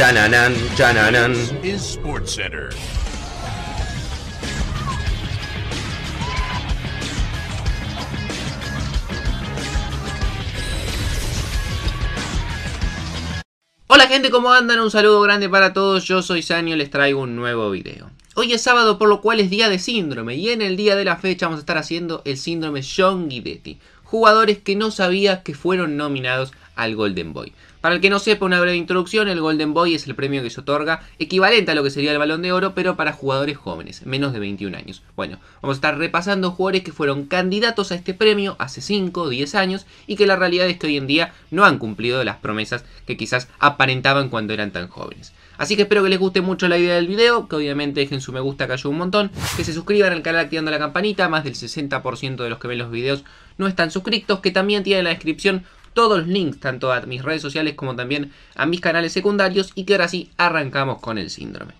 Chananan, chananan. Hola gente, ¿cómo andan? Un saludo grande para todos, yo soy Sanio y les traigo un nuevo video. Hoy es sábado, por lo cual es día de síndrome, y en el día de la fecha vamos a estar haciendo el síndrome John Guidetti, jugadores que no sabía que fueron nominados al Golden Boy. Para el que no sepa una breve introducción, el Golden Boy es el premio que se otorga equivalente a lo que sería el Balón de Oro, pero para jugadores jóvenes, menos de 21 años. Bueno, vamos a estar repasando jugadores que fueron candidatos a este premio hace 5 o 10 años y que la realidad es que hoy en día no han cumplido las promesas que quizás aparentaban cuando eran tan jóvenes. Así que espero que les guste mucho la idea del video, que obviamente dejen su me gusta que ayuda un montón, que se suscriban al canal activando la campanita, más del 60% de los que ven los videos no están suscritos, que también tienen la descripción todos los links, tanto a mis redes sociales como también a mis canales secundarios y que ahora sí arrancamos con el síndrome.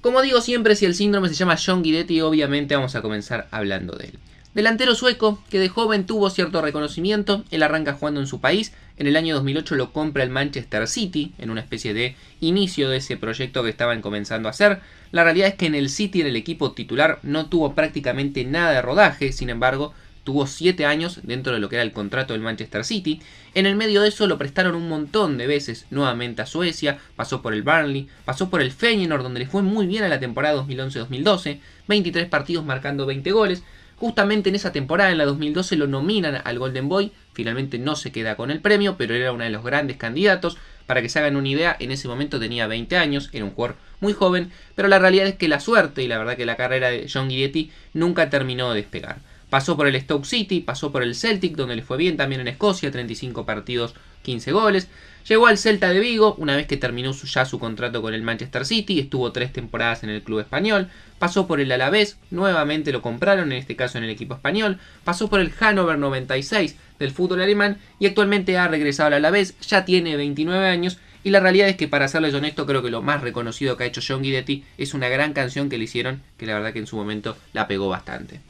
Como digo siempre, si el síndrome se llama John Guidetti, obviamente vamos a comenzar hablando de él. Delantero sueco que de joven tuvo cierto reconocimiento, él arranca jugando en su país, en el año 2008 lo compra el Manchester City, en una especie de inicio de ese proyecto que estaban comenzando a hacer. La realidad es que en el City, en el equipo titular, no tuvo prácticamente nada de rodaje, sin embargo, Tuvo 7 años dentro de lo que era el contrato del Manchester City. En el medio de eso lo prestaron un montón de veces nuevamente a Suecia, pasó por el Burnley, pasó por el Feyenoord donde le fue muy bien a la temporada 2011-2012, 23 partidos marcando 20 goles. Justamente en esa temporada, en la 2012, lo nominan al Golden Boy. Finalmente no se queda con el premio, pero era uno de los grandes candidatos. Para que se hagan una idea, en ese momento tenía 20 años, era un jugador muy joven, pero la realidad es que la suerte y la verdad que la carrera de John Guidetti nunca terminó de despegar. Pasó por el Stoke City, pasó por el Celtic, donde le fue bien también en Escocia, 35 partidos, 15 goles. Llegó al Celta de Vigo, una vez que terminó su, ya su contrato con el Manchester City, estuvo tres temporadas en el club español. Pasó por el Alavés, nuevamente lo compraron, en este caso en el equipo español. Pasó por el Hannover 96 del fútbol alemán y actualmente ha regresado al Alavés, ya tiene 29 años y la realidad es que para serles honesto, creo que lo más reconocido que ha hecho John Guidetti es una gran canción que le hicieron, que la verdad que en su momento la pegó bastante.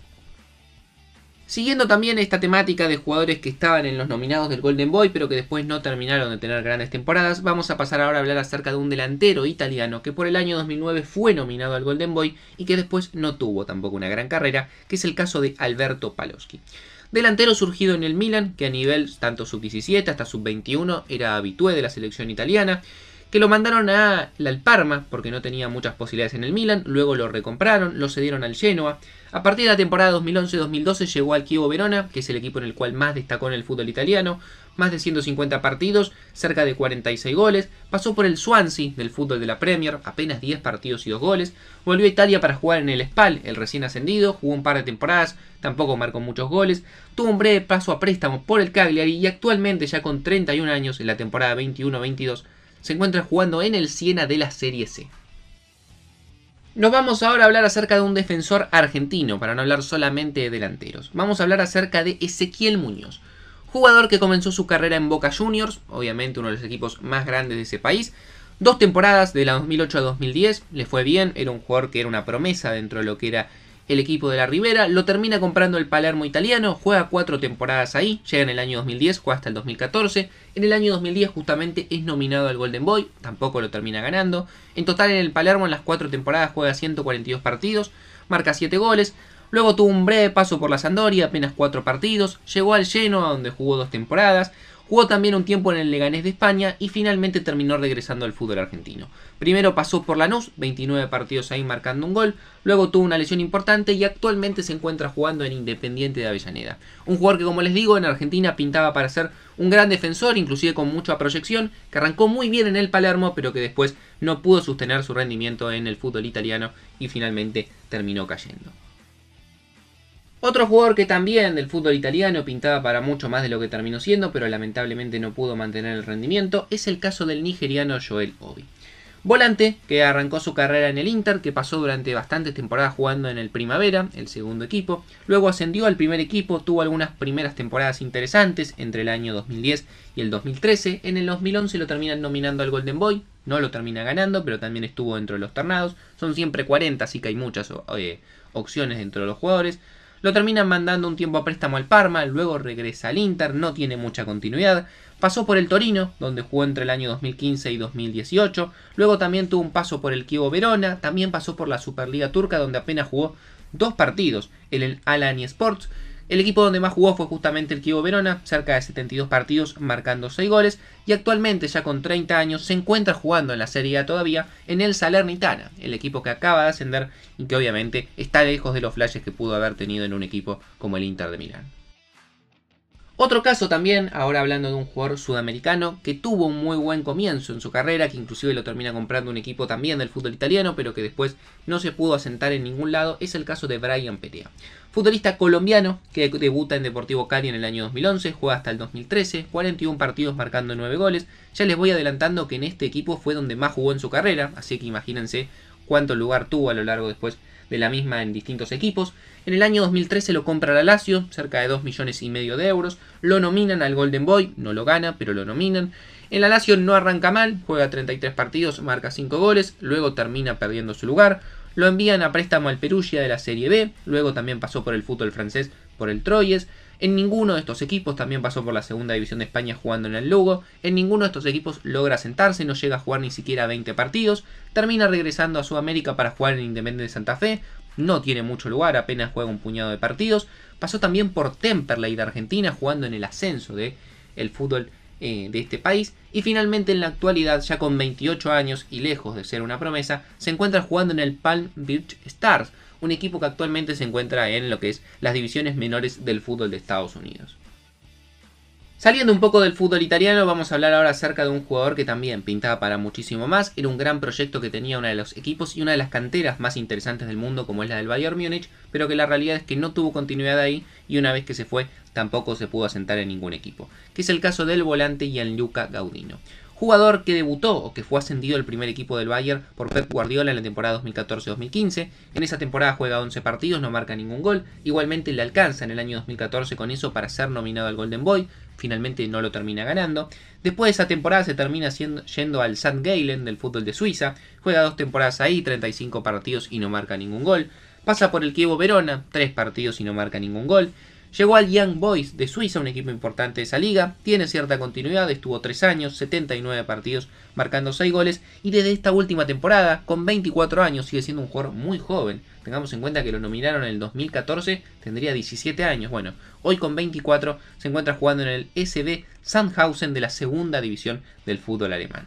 Siguiendo también esta temática de jugadores que estaban en los nominados del Golden Boy, pero que después no terminaron de tener grandes temporadas, vamos a pasar ahora a hablar acerca de un delantero italiano que por el año 2009 fue nominado al Golden Boy y que después no tuvo tampoco una gran carrera, que es el caso de Alberto Paloschi. Delantero surgido en el Milan, que a nivel tanto sub-17 hasta sub-21 era habitué de la selección italiana, que lo mandaron a al Parma, porque no tenía muchas posibilidades en el Milan, luego lo recompraron, lo cedieron al Genoa. A partir de la temporada 2011-2012 llegó al Chievo Verona, que es el equipo en el cual más destacó en el fútbol italiano, más de 150 partidos, cerca de 46 goles, pasó por el Swansea del fútbol de la Premier, apenas 10 partidos y 2 goles, volvió a Italia para jugar en el Spal, el recién ascendido, jugó un par de temporadas, tampoco marcó muchos goles, tuvo un breve paso a préstamo por el Cagliari y actualmente ya con 31 años en la temporada 21-22 se encuentra jugando en el Siena de la Serie C. Nos vamos ahora a hablar acerca de un defensor argentino, para no hablar solamente de delanteros. Vamos a hablar acerca de Ezequiel Muñoz, jugador que comenzó su carrera en Boca Juniors, obviamente uno de los equipos más grandes de ese país. Dos temporadas, de la 2008 a 2010, le fue bien, era un jugador que era una promesa dentro de lo que era el equipo de la Ribera, lo termina comprando el Palermo italiano, juega cuatro temporadas ahí, llega en el año 2010, juega hasta el 2014, en el año 2010 justamente es nominado al Golden Boy, tampoco lo termina ganando, en total en el Palermo en las cuatro temporadas juega 142 partidos, marca 7 goles, luego tuvo un breve paso por la Sandoria, apenas 4 partidos, llegó al Genoa donde jugó dos temporadas, Jugó también un tiempo en el Leganés de España y finalmente terminó regresando al fútbol argentino. Primero pasó por Lanús, 29 partidos ahí marcando un gol, luego tuvo una lesión importante y actualmente se encuentra jugando en Independiente de Avellaneda. Un jugador que como les digo en Argentina pintaba para ser un gran defensor, inclusive con mucha proyección, que arrancó muy bien en el Palermo, pero que después no pudo sostener su rendimiento en el fútbol italiano y finalmente terminó cayendo. Otro jugador que también del fútbol italiano pintaba para mucho más de lo que terminó siendo, pero lamentablemente no pudo mantener el rendimiento, es el caso del nigeriano Joel Obi. Volante que arrancó su carrera en el Inter, que pasó durante bastantes temporadas jugando en el Primavera, el segundo equipo, luego ascendió al primer equipo, tuvo algunas primeras temporadas interesantes entre el año 2010 y el 2013, en el 2011 lo terminan nominando al Golden Boy, no lo termina ganando, pero también estuvo dentro de los tornados, son siempre 40, así que hay muchas eh, opciones dentro de los jugadores, lo terminan mandando un tiempo a préstamo al Parma, luego regresa al Inter, no tiene mucha continuidad. Pasó por el Torino, donde jugó entre el año 2015 y 2018. Luego también tuvo un paso por el Kievo Verona. También pasó por la Superliga Turca, donde apenas jugó dos partidos, en el Alani Sports. El equipo donde más jugó fue justamente el kivo Verona, cerca de 72 partidos marcando 6 goles y actualmente ya con 30 años se encuentra jugando en la Serie A todavía en el Salernitana, el equipo que acaba de ascender y que obviamente está lejos de los flashes que pudo haber tenido en un equipo como el Inter de Milán. Otro caso también, ahora hablando de un jugador sudamericano que tuvo un muy buen comienzo en su carrera, que inclusive lo termina comprando un equipo también del fútbol italiano, pero que después no se pudo asentar en ningún lado, es el caso de Brian Perea. Futbolista colombiano que debuta en Deportivo Cali en el año 2011, juega hasta el 2013, 41 partidos marcando 9 goles. Ya les voy adelantando que en este equipo fue donde más jugó en su carrera, así que imagínense cuánto lugar tuvo a lo largo después de la misma en distintos equipos. En el año 2013 lo compra la Lazio, cerca de 2 millones y medio de euros. Lo nominan al Golden Boy, no lo gana, pero lo nominan. En la Lazio no arranca mal, juega 33 partidos, marca 5 goles, luego termina perdiendo su lugar. Lo envían a préstamo al Perugia de la Serie B, luego también pasó por el fútbol francés por el Troyes. En ninguno de estos equipos, también pasó por la segunda división de España jugando en el Lugo, en ninguno de estos equipos logra sentarse, no llega a jugar ni siquiera 20 partidos, termina regresando a Sudamérica para jugar en Independiente de Santa Fe, no tiene mucho lugar, apenas juega un puñado de partidos, pasó también por Temperley de Argentina jugando en el ascenso del fútbol eh, de este país y finalmente en la actualidad ya con 28 años y lejos de ser una promesa se encuentra jugando en el Palm Beach Stars un equipo que actualmente se encuentra en lo que es las divisiones menores del fútbol de Estados Unidos. Saliendo un poco del fútbol italiano, vamos a hablar ahora acerca de un jugador que también pintaba para muchísimo más. Era un gran proyecto que tenía uno de los equipos y una de las canteras más interesantes del mundo, como es la del Bayern Múnich, pero que la realidad es que no tuvo continuidad ahí y una vez que se fue tampoco se pudo asentar en ningún equipo. Que es el caso del volante Gianluca Gaudino jugador que debutó o que fue ascendido al primer equipo del Bayern por Pep Guardiola en la temporada 2014-2015. En esa temporada juega 11 partidos, no marca ningún gol. Igualmente le alcanza en el año 2014 con eso para ser nominado al Golden Boy. Finalmente no lo termina ganando. Después de esa temporada se termina yendo al St. Galen del fútbol de Suiza. Juega dos temporadas ahí, 35 partidos y no marca ningún gol. Pasa por el Kievo Verona, 3 partidos y no marca ningún gol. Llegó al Young Boys de Suiza, un equipo importante de esa liga, tiene cierta continuidad, estuvo 3 años, 79 partidos, marcando 6 goles y desde esta última temporada, con 24 años, sigue siendo un jugador muy joven. Tengamos en cuenta que lo nominaron en el 2014, tendría 17 años. Bueno, hoy con 24 se encuentra jugando en el SB Sandhausen de la segunda división del fútbol alemán.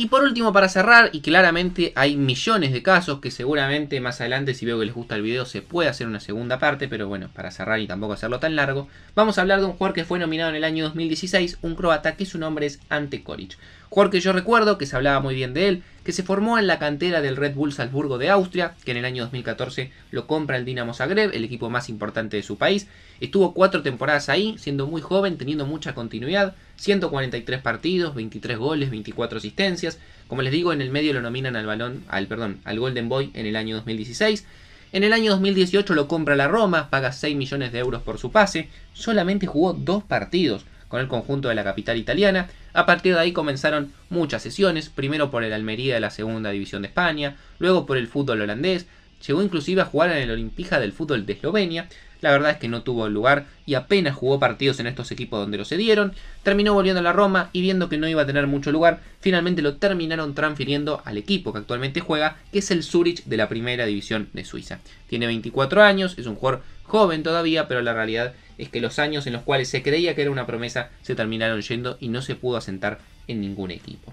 Y por último, para cerrar, y claramente hay millones de casos que seguramente más adelante, si veo que les gusta el video, se puede hacer una segunda parte, pero bueno, para cerrar y tampoco hacerlo tan largo, vamos a hablar de un jugador que fue nominado en el año 2016, un croata, que su nombre es Ante Koric porque yo recuerdo, que se hablaba muy bien de él, que se formó en la cantera del Red Bull Salzburgo de Austria, que en el año 2014 lo compra el Dinamo Zagreb, el equipo más importante de su país. Estuvo cuatro temporadas ahí, siendo muy joven, teniendo mucha continuidad, 143 partidos, 23 goles, 24 asistencias. Como les digo, en el medio lo nominan al balón, al perdón, al Golden Boy en el año 2016. En el año 2018 lo compra la Roma, paga 6 millones de euros por su pase, solamente jugó dos partidos con el conjunto de la capital italiana. A partir de ahí comenzaron muchas sesiones, primero por el Almería de la Segunda División de España, luego por el fútbol holandés, llegó inclusive a jugar en el Olimpija del fútbol de Eslovenia. La verdad es que no tuvo lugar y apenas jugó partidos en estos equipos donde lo cedieron. Terminó volviendo a la Roma y viendo que no iba a tener mucho lugar, finalmente lo terminaron transfiriendo al equipo que actualmente juega, que es el Zurich de la Primera División de Suiza. Tiene 24 años, es un jugador joven todavía, pero la realidad es que los años en los cuales se creía que era una promesa se terminaron yendo y no se pudo asentar en ningún equipo.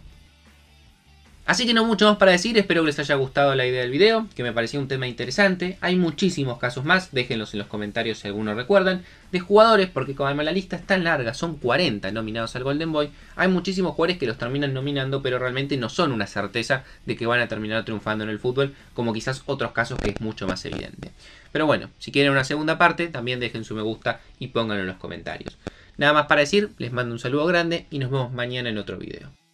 Así que no mucho más para decir, espero que les haya gustado la idea del video, que me parecía un tema interesante. Hay muchísimos casos más, déjenlos en los comentarios si alguno recuerdan, de jugadores, porque como la lista es tan larga, son 40 nominados al Golden Boy, hay muchísimos jugadores que los terminan nominando, pero realmente no son una certeza de que van a terminar triunfando en el fútbol, como quizás otros casos que es mucho más evidente. Pero bueno, si quieren una segunda parte, también dejen su me gusta y pónganlo en los comentarios. Nada más para decir, les mando un saludo grande y nos vemos mañana en otro video.